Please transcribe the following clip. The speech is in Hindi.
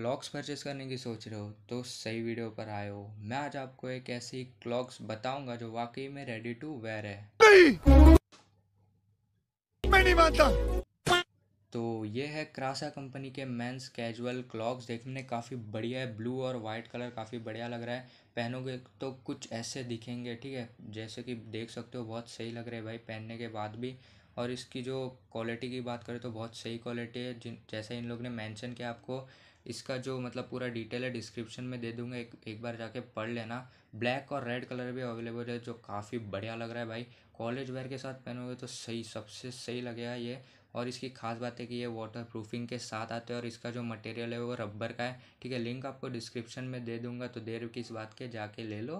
क्लॉक्स परचेज़ करने की सोच रहे हो तो सही वीडियो पर आए हो मैं आज आपको एक ऐसी क्लॉक्स बताऊंगा जो वाकई में रेडी टू वेयर है नहीं! मैं नहीं मानता तो ये है क्रासा कंपनी के मेंस कैजुअल क्लॉक्स देखने में काफ़ी बढ़िया है ब्लू और वाइट कलर काफ़ी बढ़िया लग रहा है पहनोगे तो कुछ ऐसे दिखेंगे ठीक है जैसे कि देख सकते हो बहुत सही लग रहे हैं भाई पहनने के बाद भी और इसकी जो क्वालिटी की बात करें तो बहुत सही क्वालिटी है जिन जैसे इन लोग ने मैंशन किया आपको इसका जो मतलब पूरा डिटेल है डिस्क्रिप्शन में दे दूंगा एक एक बार जाके पढ़ लेना ब्लैक और रेड कलर भी अवेलेबल है जो काफ़ी बढ़िया लग रहा है भाई कॉलेज वेयर के साथ पहनोगे तो सही सबसे सही लगेगा ये और इसकी खास बात है कि ये वाटर प्रूफिंग के साथ आते हैं और इसका जो मटेरियल है वो रबर का है ठीक है लिंक आपको डिस्क्रिप्शन में दे दूँगा तो देर किस बात के जाके ले लो